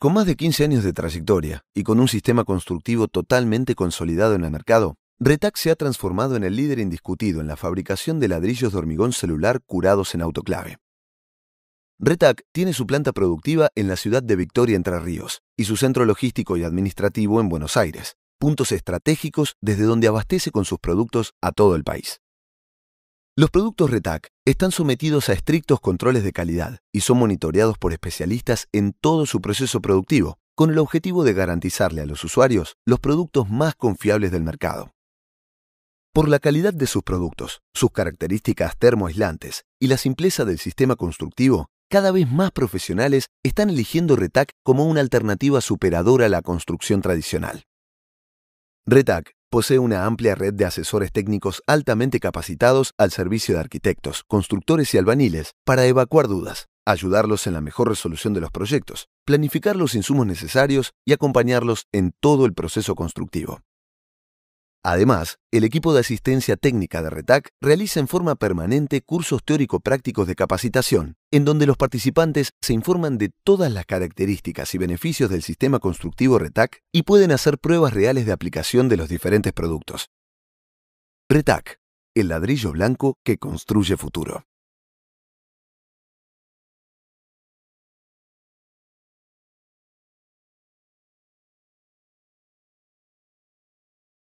Con más de 15 años de trayectoria y con un sistema constructivo totalmente consolidado en el mercado, Retac se ha transformado en el líder indiscutido en la fabricación de ladrillos de hormigón celular curados en autoclave. Retac tiene su planta productiva en la ciudad de Victoria, Entre Ríos, y su centro logístico y administrativo en Buenos Aires, puntos estratégicos desde donde abastece con sus productos a todo el país. Los productos RETAC están sometidos a estrictos controles de calidad y son monitoreados por especialistas en todo su proceso productivo, con el objetivo de garantizarle a los usuarios los productos más confiables del mercado. Por la calidad de sus productos, sus características termoaislantes y la simpleza del sistema constructivo, cada vez más profesionales están eligiendo Retac como una alternativa superadora a la construcción tradicional. Retac posee una amplia red de asesores técnicos altamente capacitados al servicio de arquitectos, constructores y albaniles para evacuar dudas, ayudarlos en la mejor resolución de los proyectos, planificar los insumos necesarios y acompañarlos en todo el proceso constructivo. Además, el equipo de asistencia técnica de RETAC realiza en forma permanente cursos teórico-prácticos de capacitación, en donde los participantes se informan de todas las características y beneficios del sistema constructivo RETAC y pueden hacer pruebas reales de aplicación de los diferentes productos. RETAC, el ladrillo blanco que construye futuro.